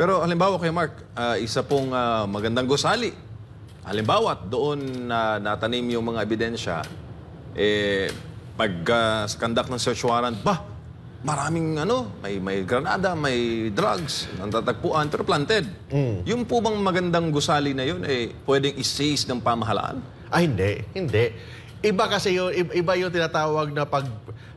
Pero halimbawa kay Mark, uh, isa pong uh, magandang gusali. Halimbawa, doon na uh, natanim yung mga ebidensya, eh, pag uh, sa conduct ng search warrant, bah, maraming ano, may, may granada, may drugs, ang tatagpuan, pero planted. Mm. Yung po bang magandang gusali na yun, eh, pwedeng isase ng pamahalaan? Ay, hindi. Hindi. Iba kasi yun, iba yung tinatawag na pag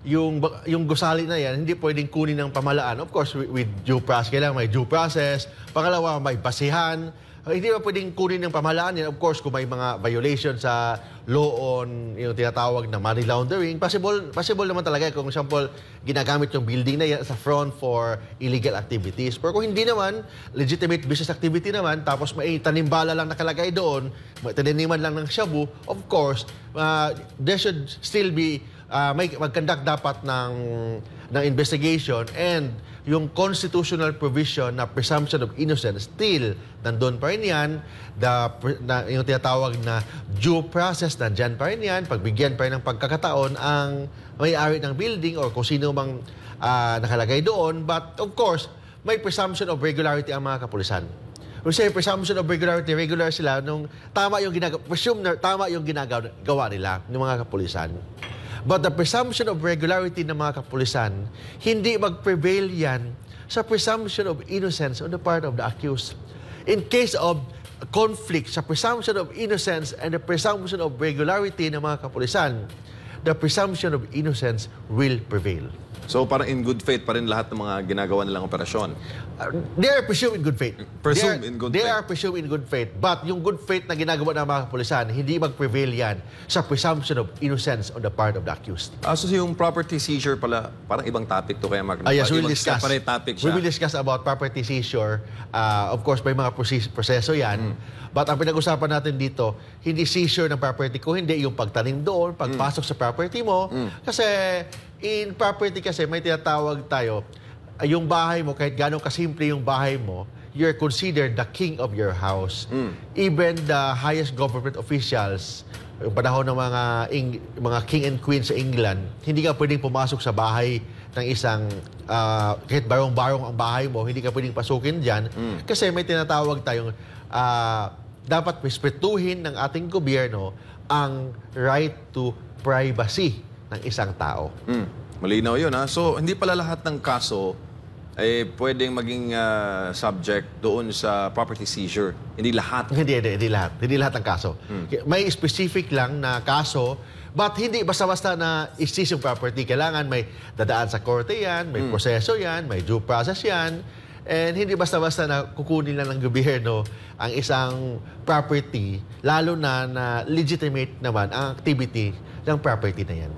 yung yung gusali na yan, hindi pwedeng kunin ng pamalaan. Of course, with due process, kailangan may due process. Pangalawa, may basihan. Uh, hindi ba pwedeng kunin ng pamahalaan yan? Of course, kung may mga violation sa law on yung tinatawag na money laundering, possible, possible naman talaga kung example, ginagamit yung building na yan sa front for illegal activities. Pero kung hindi naman, legitimate business activity naman, tapos may tanimbala lang nakalagay doon, tinaniman lang ng shabu, of course, uh, there should still be, uh, may mag-conduct dapat ng ng investigation and yung constitutional provision na presumption of innocence, still, nandun pa rin yan, the, na, yung tinatawag na due process, nandyan pa rin yan, pagbigyan pa rin ng pagkakataon ang may-ari ng building or kung sino mang uh, nakalagay doon. But, of course, may presumption of regularity ang mga kapulisan. Kasi presumption of regularity, regular sila nung tama yung ginagawa, presume na tama yung ginagawa nila ng mga kapulisan. But the presumption of regularity ng mga kapulisan, hindi mag-prevail yan sa presumption of innocence on the part of the accused. In case of conflict sa presumption of innocence and the presumption of regularity ng mga kapulisan, the presumption of innocence will prevail. So parang in good faith pa rin lahat ng mga ginagawa nilang operasyon? Uh, they are presumed in good faith. Presumed in good they faith? They are presumed in good faith. But yung good faith na ginagawa ng mga kapulisan, hindi mag-prevail yan sa presumption of innocence on the part of the accused. Ah, so yung property seizure pala, parang ibang topic to kaya Mark. Ah, yes, we'll discuss. Separate topic siya. We will discuss about property seizure. Uh, of course, may mga proseso yan. Mm. But ang pinag-usapan natin dito, hindi seizure ng property ko, hindi yung pagtanim doon, pagpasok mm. sa property mo. Mm. Kasi in property kasi may tinatawag tayo, ah, yung bahay mo, kahit gano'ng kasimple yung bahay mo, you're considered the king of your house. Mm. Even the highest government officials, yung panahon ng mga, Eng mga king and queen sa England, hindi ka pwedeng pumasok sa bahay ng isang uh, kahit barong-barong ang bahay mo, hindi ka pwedeng pasukin dyan mm. kasi may tinatawag tayong uh, dapat respetuhin ng ating gobyerno ang right to privacy ng isang tao. Mm. Malinaw yun ha. So hindi pala lahat ng kaso ay eh, pwedeng maging uh, subject doon sa property seizure. Hindi lahat. Hindi, hindi, hindi lahat. Hindi lahat ng kaso. Hmm. May specific lang na kaso, but hindi basta-basta na isising property. Kailangan may dadaan sa korte yan, may hmm. proseso yan, may due process yan. And hindi basta-basta na kukunin lang ng gobyerno ang isang property, lalo na na legitimate naman ang activity ng property na yan.